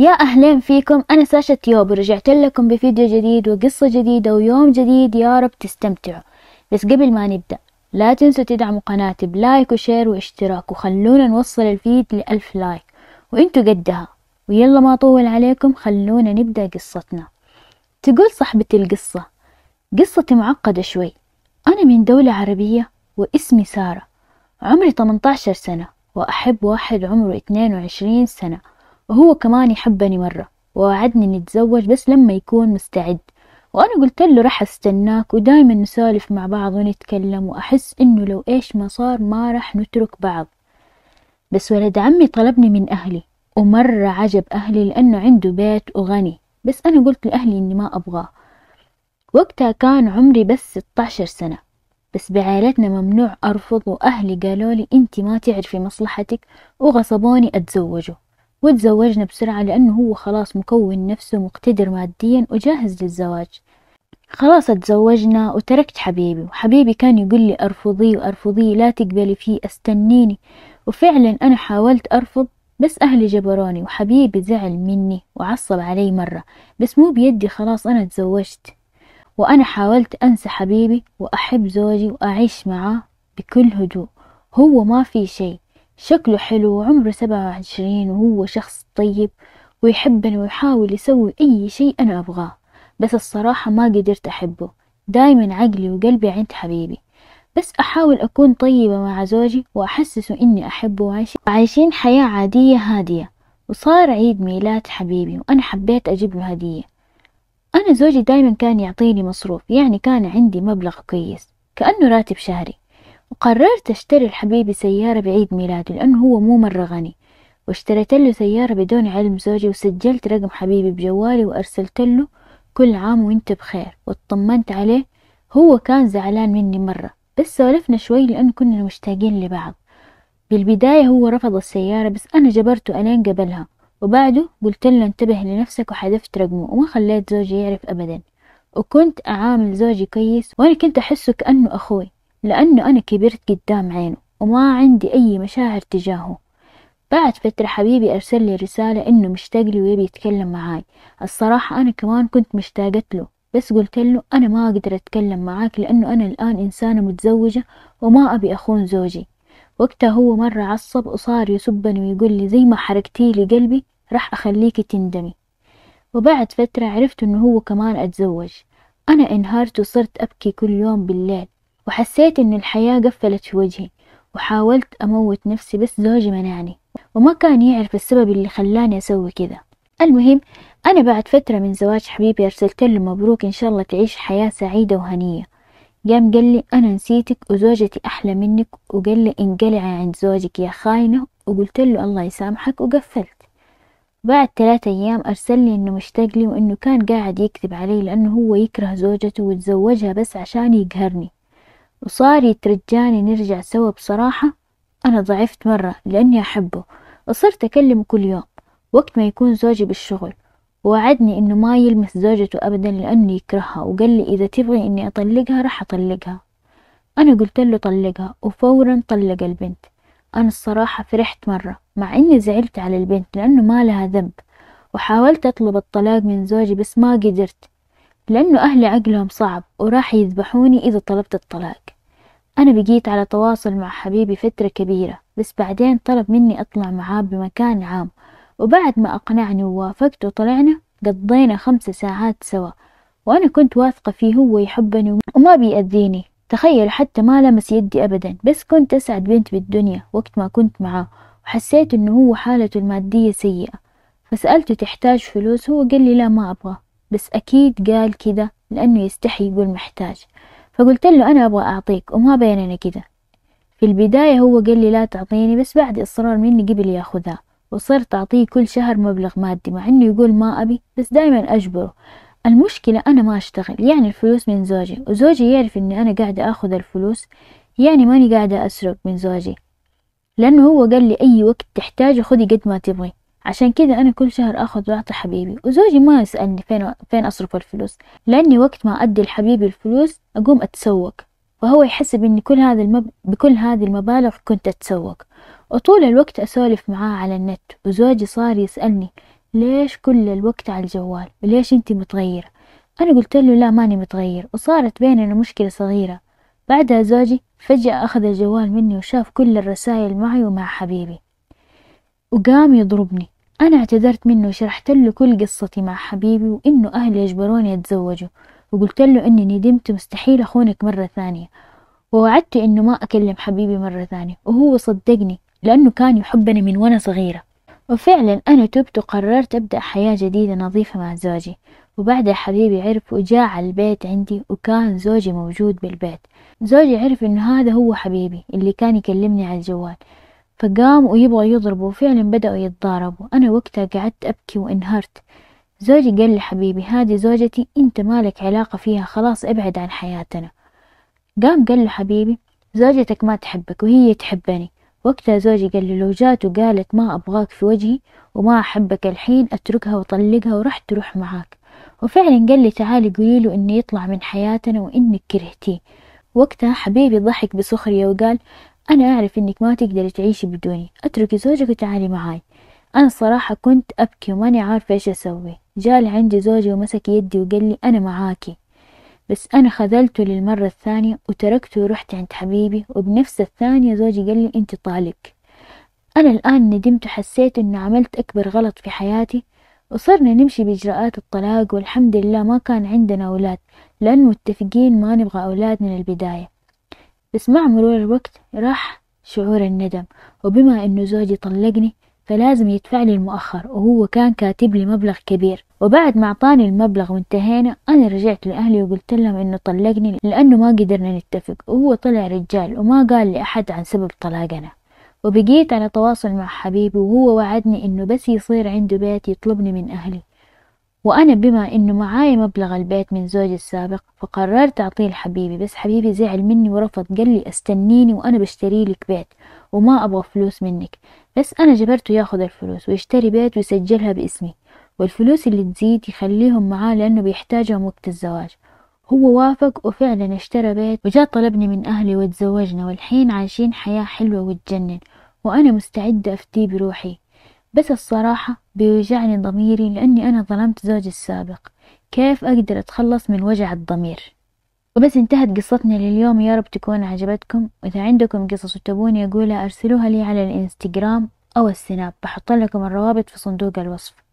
يا أهلين فيكم أنا ساشا تيوب ورجعت لكم بفيديو جديد وقصة جديدة ويوم جديد يا رب تستمتعوا بس قبل ما نبدأ لا تنسوا تدعموا قناتي بلايك وشير واشتراك وخلونا نوصل الفيد لألف لايك وانتوا قدها ويلا ما طول عليكم خلونا نبدأ قصتنا تقول صاحبة القصة قصتي معقدة شوي أنا من دولة عربية واسمي سارة عمري 18 سنة وأحب واحد عمره 22 سنة وهو كمان يحبني مرة ووعدني نتزوج بس لما يكون مستعد وأنا قلت له راح أستناك ودايما نسالف مع بعض ونتكلم وأحس إنه لو إيش ما صار ما راح نترك بعض بس ولد عمي طلبني من أهلي ومرة عجب أهلي لأنه عنده بيت وغني بس أنا قلت لأهلي إني ما أبغاه وقتها كان عمري بس 16 سنة بس بعائلتنا ممنوع أرفض وأهلي قالوا لي أنت ما تعرفي مصلحتك وغصبوني أتزوجه وتزوجنا بسرعة لأنه هو خلاص مكون نفسه مقتدر ماديا وجاهز للزواج خلاص اتزوجنا وتركت حبيبي وحبيبي كان يقول لي أرفضيه وأرفضيه لا تقبلي فيه استنيني وفعلا أنا حاولت أرفض بس أهلي جبروني وحبيبي زعل مني وعصب علي مرة بس مو بيدي خلاص أنا تزوجت وأنا حاولت أنسى حبيبي وأحب زوجي وأعيش معاه بكل هدوء هو ما في شي شكله حلو وعمره سبعة وعشرين وهو شخص طيب ويحبني ويحاول يسوي أي شي أنا أبغاه بس الصراحة ما قدرت أحبه دايما عقلي وقلبي عند حبيبي بس أحاول أكون طيبة مع زوجي وأحسسه إني أحبه وعايشين حياة عادية هادية وصار عيد ميلاد حبيبي وأنا حبيت أجيب له هدية أنا زوجي دايما كان يعطيني مصروف يعني كان عندي مبلغ كويس كأنه راتب شهري وقررت أشتري لحبيبي سيارة بعيد ميلاده لأنه هو مو مرة غني واشتريت له سيارة بدون علم زوجي وسجلت رقم حبيبي بجوالي وأرسلت له كل عام وانت بخير واطمنت عليه هو كان زعلان مني مرة بس سولفنا شوي لأن كنا مشتاقين لبعض بالبداية هو رفض السيارة بس أنا جبرته ألين قبلها وبعده قلت له انتبه لنفسك وحذفت رقمه وما خليت زوجي يعرف أبدا وكنت أعامل زوجي كويس وأنا كنت أحسه كأنه أخوي لأنه أنا كبرت قدام عينه وما عندي أي مشاعر تجاهه بعد فترة حبيبي أرسل لي رسالة إنه مشتاق لي ويبي يتكلم معاي الصراحة أنا كمان كنت مشتاقة له بس قلت له أنا ما أقدر أتكلم معاك لأنه أنا الآن إنسانة متزوجة وما أبي أخون زوجي وقتها هو مرة عصب وصار يسبني ويقول لي زي ما حركتي لي قلبي راح أخليكي تندمي وبعد فترة عرفت إنه هو كمان أتزوج أنا انهارت وصرت أبكي كل يوم بالليل وحسيت إن الحياة قفلت في وجهي وحاولت أموت نفسي بس زوجي منعني وما كان يعرف السبب اللي خلاني أسوي كذا المهم أنا بعد فترة من زواج حبيبي أرسلت له مبروك إن شاء الله تعيش حياة سعيدة وهنية قام قال لي أنا نسيتك وزوجتي أحلى منك وقال لي انقلعي عند زوجك يا خاينة وقلت له الله يسامحك وقفلت بعد ثلاثة أيام أرسل لي إنه مشتاق لي وإنه كان قاعد يكذب علي لأنه هو يكره زوجته وتزوجها بس عشان يقهرني وصار يترجاني نرجع سوا بصراحة أنا ضعفت مرة لأني أحبه وصرت أكلمه كل يوم وقت ما يكون زوجي بالشغل ووعدني إنه ما يلمس زوجته أبدا لأنه يكرهها وقال لي إذا تبغي إني أطلقها راح أطلقها أنا قلت له طلقها وفورا طلق البنت أنا الصراحة فرحت مرة مع إني زعلت على البنت لأنه ما لها ذنب وحاولت أطلب الطلاق من زوجي بس ما قدرت لأنه أهلي عقلهم صعب وراح يذبحوني إذا طلبت الطلاق أنا بقيت على تواصل مع حبيبي فترة كبيرة بس بعدين طلب مني أطلع معاه بمكان عام وبعد ما أقنعني ووافقت وطلعنا قضينا خمس ساعات سوا وأنا كنت واثقة فيه هو يحبني وما بيأذيني تخيل حتى ما لمس يدي أبدا بس كنت أسعد بنت بالدنيا وقت ما كنت معاه وحسيت إنه هو حالته المادية سيئة فسألته تحتاج فلوس هو قال لي لا ما أبغى بس أكيد قال كذا لأنه يستحي يقول محتاج فقلت له أنا أبغى أعطيك وما بيننا كذا في البداية هو قال لي لا تعطيني بس بعد إصرار مني قبل ياخذها وصرت أعطيه كل شهر مبلغ مادي مع إنه يقول ما أبي بس دايما أجبره المشكلة أنا ما أشتغل يعني الفلوس من زوجي وزوجي يعرف إني أنا قاعدة أخذ الفلوس يعني ماني قاعدة أسرق من زوجي لأنه هو قال لي أي وقت تحتاجه خذي قد ما تبغي عشان كذا أنا كل شهر أخذ وأعطي حبيبي وزوجي ما يسألني فين فين أصرف الفلوس لأني وقت ما أدي لحبيبي الفلوس أقوم أتسوق وهو يحس بإني كل هذا المب... بكل هذه المبالغ كنت أتسوق وطول الوقت أسولف معاه على النت وزوجي صار يسألني ليش كل الوقت على الجوال وليش أنت متغيرة أنا قلت له لا ماني متغير وصارت بيننا مشكلة صغيرة بعدها زوجي فجأة أخذ الجوال مني وشاف كل الرسائل معي ومع حبيبي وقام يضربني أنا اعتذرت منه وشرحت له كل قصتي مع حبيبي وإنه أهلي أجبروني أتزوجه وقلت له إني ندمت مستحيل أخونك مرة ثانية ووعدته إنه ما أكلم حبيبي مرة ثانية وهو صدقني لأنه كان يحبني من وأنا صغيرة وفعلا أنا تبت وقررت أبدأ حياة جديدة نظيفة مع زوجي وبعدها حبيبي عرف وجاء على البيت عندي وكان زوجي موجود بالبيت زوجي عرف إنه هذا هو حبيبي اللي كان يكلمني على الجوال فقام ويبغى يضربه وفعلا بدأوا يتضاربوا أنا وقتها قعدت أبكي وانهرت زوجي قال لي حبيبي هذه زوجتي أنت مالك علاقة فيها خلاص ابعد عن حياتنا قام قال له حبيبي زوجتك ما تحبك وهي تحبني وقتها زوجي قال لي لو جات وقالت ما أبغاك في وجهي وما أحبك الحين أتركها وأطلقها ورح تروح معاك وفعلا قال لي تعالي قولي له إني يطلع من حياتنا وإنك كرهتيه وقتها حبيبي ضحك بسخرية وقال أنا أعرف إنك ما تقدري تعيشي بدوني أتركي زوجك وتعالي معاي أنا الصراحة كنت أبكي وماني عارفة إيش أسوي جاء لعندي زوجي ومسك يدي وقال لي أنا معاكي بس أنا خذلته للمرة الثانية وتركته ورحت عند حبيبي وبنفس الثانية زوجي قال لي أنت طالق أنا الآن ندمت وحسيت إني عملت أكبر غلط في حياتي وصرنا نمشي بإجراءات الطلاق والحمد لله ما كان عندنا أولاد لأن متفقين ما نبغى أولاد من البداية بس مع مرور الوقت راح شعور الندم وبما إنه زوجي طلقني فلازم يدفع لي المؤخر وهو كان كاتب لي مبلغ كبير وبعد ما أعطاني المبلغ وانتهينا أنا رجعت لأهلي وقلت لهم إنه طلقني لأنه ما قدرنا نتفق وهو طلع رجال وما قال لأحد عن سبب طلاقنا وبقيت على تواصل مع حبيبي وهو وعدني إنه بس يصير عنده بيت يطلبني من أهلي وأنا بما إنه معاي مبلغ البيت من زوجي السابق فقررت أعطيه لحبيبي بس حبيبي زعل مني ورفض قال لي استنيني وأنا بشتري لك بيت وما أبغى فلوس منك بس أنا جبرته ياخذ الفلوس ويشتري بيت ويسجلها باسمي والفلوس اللي تزيد يخليهم معاه لأنه بيحتاجهم وقت الزواج هو وافق وفعلا اشترى بيت وجاء طلبني من أهلي وتزوجنا والحين عايشين حياة حلوة وتجنن وأنا مستعدة أفتيه بروحي بس الصراحة بيوجعني ضميري لأني أنا ظلمت زوجي السابق كيف أقدر أتخلص من وجع الضمير وبس انتهت قصتنا لليوم يا رب تكون عجبتكم وإذا عندكم قصص وتبوني أقولها أرسلوها لي على الإنستغرام أو السناب بحط لكم الروابط في صندوق الوصف